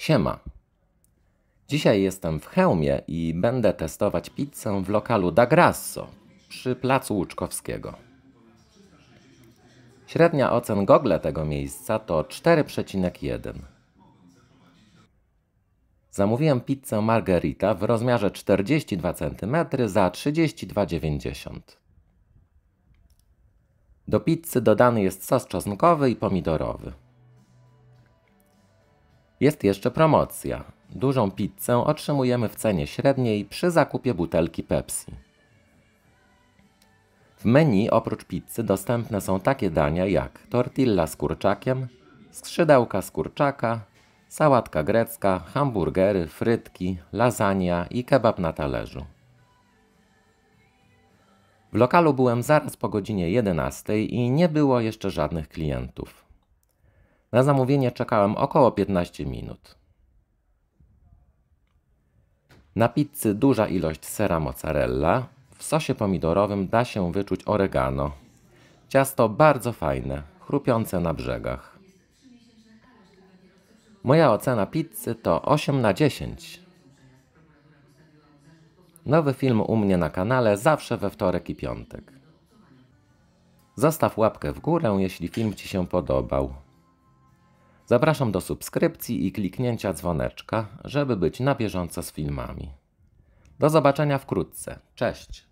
Siema. Dzisiaj jestem w Chełmie i będę testować pizzę w lokalu Da Grasso przy placu Łuczkowskiego. Średnia ocen Google tego miejsca to 4,1. Zamówiłem pizzę margherita w rozmiarze 42 cm za 32,90. Do pizzy dodany jest sos czosnkowy i pomidorowy. Jest jeszcze promocja. Dużą pizzę otrzymujemy w cenie średniej przy zakupie butelki Pepsi. W menu oprócz pizzy dostępne są takie dania jak tortilla z kurczakiem, skrzydełka z kurczaka, sałatka grecka, hamburgery, frytki, lasagna i kebab na talerzu. W lokalu byłem zaraz po godzinie 11 i nie było jeszcze żadnych klientów. Na zamówienie czekałem około 15 minut. Na pizzy duża ilość sera mozzarella. W sosie pomidorowym da się wyczuć oregano. Ciasto bardzo fajne, chrupiące na brzegach. Moja ocena pizzy to 8 na 10. Nowy film u mnie na kanale zawsze we wtorek i piątek. Zostaw łapkę w górę, jeśli film Ci się podobał. Zapraszam do subskrypcji i kliknięcia dzwoneczka, żeby być na bieżąco z filmami. Do zobaczenia wkrótce. Cześć!